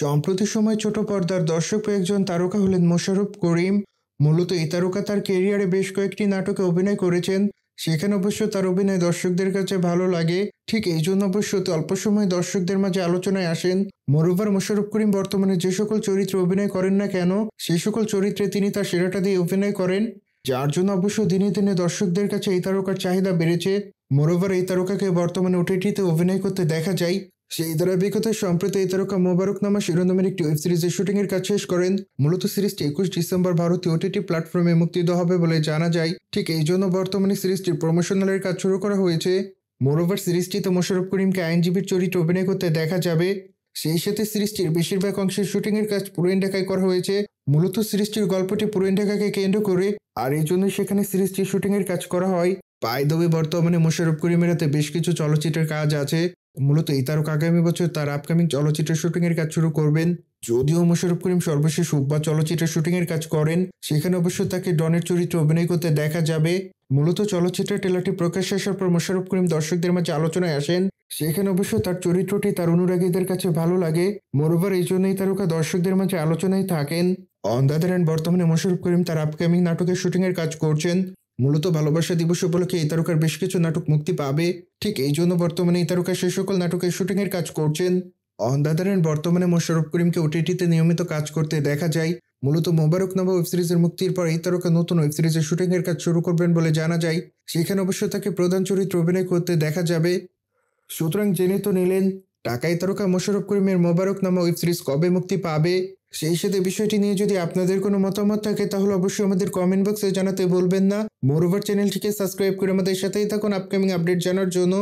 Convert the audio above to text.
সম্প্রতি সময় ছোট পর্দার দর্শক একজন তারকা হলেন মোশারফ করিম মূলত এই তারকা তার কেরিয়ারে বেশ কয়েকটি নাটকে অভিনয় করেছেন সেখানে অবশ্য তার অভিনয় দর্শকদের কাছে ভালো লাগে ঠিক এই জন্য অবশ্য অল্প সময় দর্শকদের মাঝে আলোচনায় আসেন মোরোভার মোশারফ করিম বর্তমানে যে সকল চরিত্রে অভিনয় করেন না কেন সেই সকল চরিত্রে তিনি তার সেরাটা দিয়ে অভিনয় করেন যার জন্য অবশ্য দিনে দিনে দর্শকদের কাছে এই তারকার চাহিদা বেড়েছে মরোভার এই তারকাকে বর্তমানে ওটিটিতে অভিনয় করতে দেখা যায় সেই ধারাবাহিকতায় সম্প্রতি এই তারকা মোবারক নামা শিরোনামের একটি ওয়েব সিরিজের শুটিংয়ের কাজ শেষ করেন মূলত সিরিজটি একুশ ডিসেম্বর ভারতীয় ওটিটি প্ল্যাটফর্মে মুক্তি দেওয়া হবে বলে জানা যায় ঠিক এই জন্য বর্তমানে সিরিজটির প্রমোশনালের কাজ শুরু করা হয়েছে মোরওভার সিরিজটিতে মোশারফ করিমকে আইনজীবীর চরিত্রে অভিনয় করতে দেখা যাবে সেই সাথে সিরিজটির বেশিরভাগ অংশের শুটিংয়ের কাজ পুরোন ঢাকায় করা হয়েছে মূলত সিরিজটির গল্পটি পুরোন ঢাকাকে কেন্দ্র করে আর এই জন্য সেখানে সিরিজটির শুটিংয়ের কাজ করা হয় পায়দবে বর্তমানে মোশারফ করিমের হাতে বেশ কিছু চলচ্চিত্রের কাজ আছে মূলত এই তারকা আগামী বছর তার আপকামিং চলচ্চিত্রের এর কাজ শুরু করবেন যদিও মোশারফ করিম সর্বশেষ রোববার চলচ্চিত্রের শুটিংয়ের কাজ করেন সেখানে অবশ্য তাকে ডনের চরিত্রে অভিনয় করতে দেখা যাবে মূলত চলচ্চিত্রের টেলারটি প্রকাশ আসার পর মোশারফ করিম দর্শকদের মাঝে আলোচনায় আসেন সেখানে অবশ্য তার চরিত্রটি তার অনুরাগীদের কাছে ভালো লাগে মোরোভার এই জন্যই তারকা দর্শকদের মাঝে আলোচনায় থাকেন অন্দাদের বর্তমানে মোশারফ করিম তার আপকামিং নাটকের এর কাজ করছেন মূলত ভালোবাসা দিবস উপলক্ষে এই তারকার বেশ কিছু নাটক মুক্তি পাবে ঠিক এই জন্য বর্তমানে এই তারকা সেই সকল নাটকের এর কাজ করছেন অন্দাদারেন বর্তমানে মোশারফ করিমকে ওটিটিতে নিয়মিত কাজ করতে দেখা যায় মূলত মোবারক নব ওয়েব সিরিজের মুক্তির পর এই তারকা নতুন ওয়েব সিরিজের এর কাজ শুরু করবেন বলে জানা যায় সেখানে অবশ্য তাকে প্রধান চরিত্র অভিনয় করতে দেখা যাবে সুতরাং জেনে তো নিলেন টাকাই তারকা মোশারফ করিমের মোবারক নামা ওয়েব সিরিজ কবে মুক্তি পাবে সেই সাথে বিষয়টি নিয়ে যদি আপনাদের কোনো মতামত থাকে তাহলে অবশ্যই আমাদের কমেন্ট বক্সে জানাতে বলবেন না মোরওভার চ্যানেলটিকে সাবস্ক্রাইব করে আমাদের সাথেই থাকুন আপকামিং আপডেট জানার জন্য